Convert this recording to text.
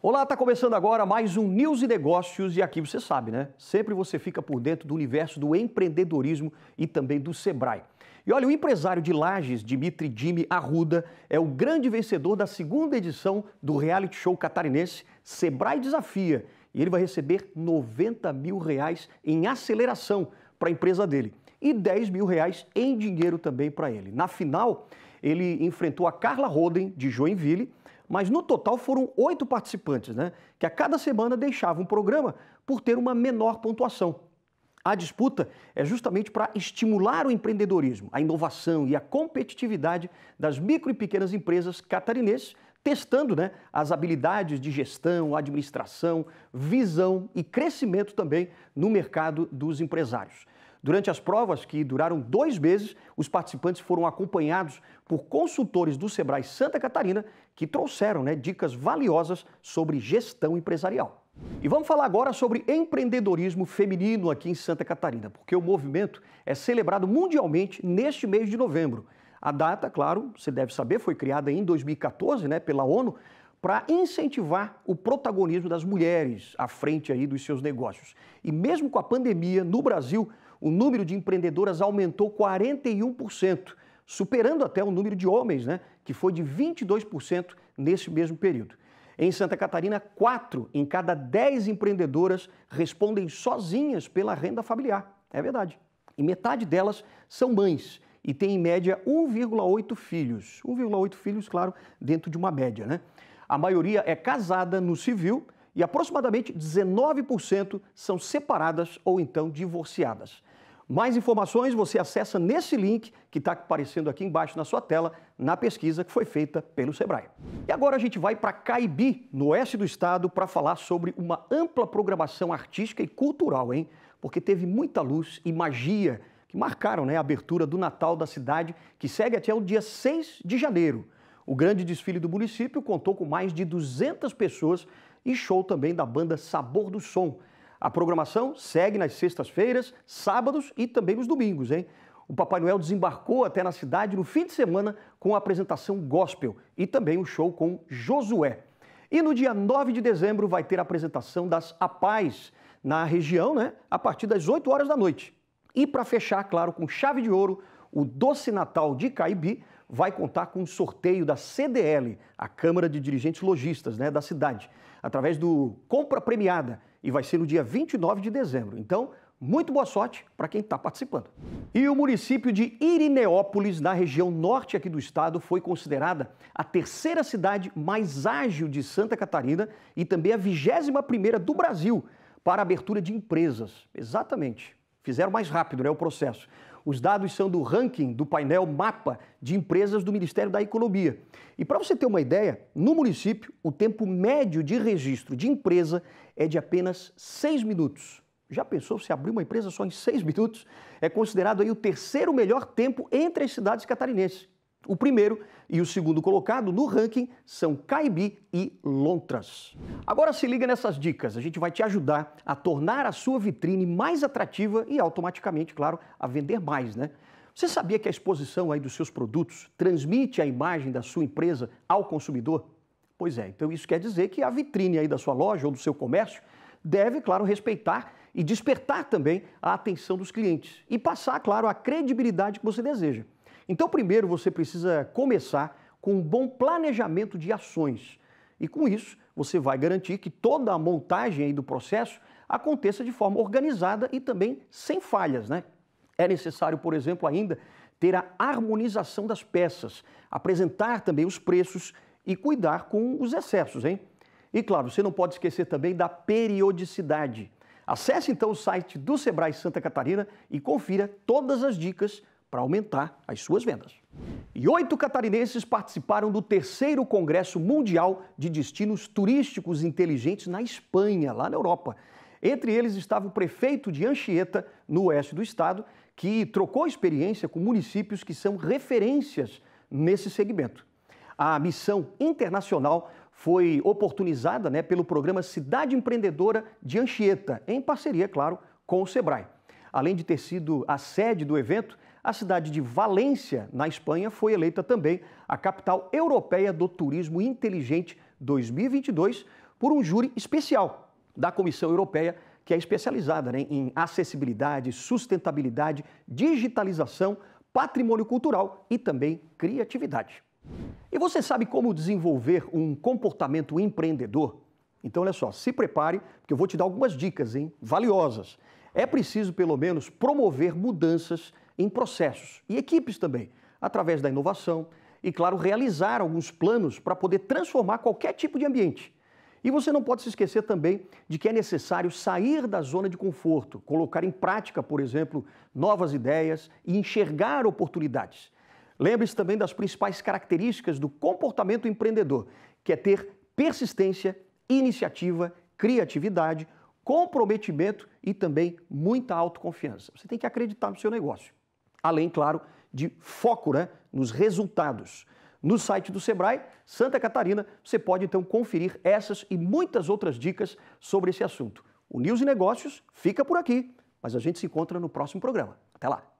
Olá, está começando agora mais um News e Negócios e aqui você sabe, né? Sempre você fica por dentro do universo do empreendedorismo e também do Sebrae. E olha, o empresário de Lages, Dimitri Jimmy Arruda, é o grande vencedor da segunda edição do reality show catarinense Sebrae Desafia. E ele vai receber 90 mil reais em aceleração para a empresa dele e 10 mil reais em dinheiro também para ele. Na final, ele enfrentou a Carla Roden, de Joinville, mas no total foram oito participantes, né, que a cada semana deixavam o programa por ter uma menor pontuação. A disputa é justamente para estimular o empreendedorismo, a inovação e a competitividade das micro e pequenas empresas catarinenses, testando né, as habilidades de gestão, administração, visão e crescimento também no mercado dos empresários. Durante as provas, que duraram dois meses, os participantes foram acompanhados por consultores do Sebrae Santa Catarina, que trouxeram né, dicas valiosas sobre gestão empresarial. E vamos falar agora sobre empreendedorismo feminino aqui em Santa Catarina, porque o movimento é celebrado mundialmente neste mês de novembro. A data, claro, você deve saber, foi criada em 2014 né, pela ONU para incentivar o protagonismo das mulheres à frente aí dos seus negócios. E mesmo com a pandemia no Brasil, o número de empreendedoras aumentou 41%, superando até o número de homens, né, que foi de 22% nesse mesmo período. Em Santa Catarina, 4 em cada 10 empreendedoras respondem sozinhas pela renda familiar. É verdade. E metade delas são mães e têm, em média, 1,8 filhos. 1,8 filhos, claro, dentro de uma média, né? A maioria é casada no civil e aproximadamente 19% são separadas ou então divorciadas. Mais informações você acessa nesse link que está aparecendo aqui embaixo na sua tela, na pesquisa que foi feita pelo Sebrae. E agora a gente vai para Caibi, no oeste do estado, para falar sobre uma ampla programação artística e cultural, hein? Porque teve muita luz e magia que marcaram né, a abertura do Natal da cidade, que segue até o dia 6 de janeiro. O grande desfile do município contou com mais de 200 pessoas e show também da banda Sabor do Som, a programação segue nas sextas-feiras, sábados e também nos domingos, hein? O Papai Noel desembarcou até na cidade no fim de semana com a apresentação gospel e também um show com Josué. E no dia 9 de dezembro vai ter a apresentação das APAES na região, né? A partir das 8 horas da noite. E para fechar, claro, com chave de ouro, o Doce Natal de Caibi vai contar com um sorteio da CDL, a Câmara de Dirigentes Logistas né, da cidade, através do Compra Premiada, e vai ser no dia 29 de dezembro. Então, muito boa sorte para quem está participando. E o município de Irineópolis, na região norte aqui do estado, foi considerada a terceira cidade mais ágil de Santa Catarina e também a 21 primeira do Brasil para abertura de empresas. Exatamente fizeram mais rápido né, o processo. Os dados são do ranking do painel Mapa de Empresas do Ministério da Economia. E para você ter uma ideia, no município, o tempo médio de registro de empresa é de apenas seis minutos. Já pensou se abrir uma empresa só em seis minutos? É considerado aí o terceiro melhor tempo entre as cidades catarinenses. O primeiro e o segundo colocado no ranking são Caibi e Lontras. Agora se liga nessas dicas, a gente vai te ajudar a tornar a sua vitrine mais atrativa e automaticamente, claro, a vender mais, né? Você sabia que a exposição aí dos seus produtos transmite a imagem da sua empresa ao consumidor? Pois é, então isso quer dizer que a vitrine aí da sua loja ou do seu comércio deve, claro, respeitar e despertar também a atenção dos clientes e passar, claro, a credibilidade que você deseja. Então, primeiro você precisa começar com um bom planejamento de ações. E com isso, você vai garantir que toda a montagem do processo aconteça de forma organizada e também sem falhas, né? É necessário, por exemplo, ainda ter a harmonização das peças, apresentar também os preços e cuidar com os excessos, hein? E claro, você não pode esquecer também da periodicidade. Acesse então o site do Sebrae Santa Catarina e confira todas as dicas para aumentar as suas vendas. E oito catarinenses participaram do terceiro Congresso Mundial de Destinos Turísticos Inteligentes na Espanha, lá na Europa. Entre eles estava o prefeito de Anchieta, no oeste do estado, que trocou experiência com municípios que são referências nesse segmento. A missão internacional foi oportunizada né, pelo programa Cidade Empreendedora de Anchieta, em parceria, claro, com o Sebrae. Além de ter sido a sede do evento, a cidade de Valência, na Espanha, foi eleita também a capital europeia do turismo inteligente 2022 por um júri especial da Comissão Europeia, que é especializada né, em acessibilidade, sustentabilidade, digitalização, patrimônio cultural e também criatividade. E você sabe como desenvolver um comportamento empreendedor? Então, olha só, se prepare, porque eu vou te dar algumas dicas, hein? Valiosas. É preciso, pelo menos, promover mudanças em processos e equipes também, através da inovação e, claro, realizar alguns planos para poder transformar qualquer tipo de ambiente. E você não pode se esquecer também de que é necessário sair da zona de conforto, colocar em prática, por exemplo, novas ideias e enxergar oportunidades. Lembre-se também das principais características do comportamento empreendedor, que é ter persistência, iniciativa, criatividade, comprometimento e também muita autoconfiança. Você tem que acreditar no seu negócio além, claro, de foco né, nos resultados. No site do Sebrae Santa Catarina, você pode então conferir essas e muitas outras dicas sobre esse assunto. O News e Negócios fica por aqui, mas a gente se encontra no próximo programa. Até lá!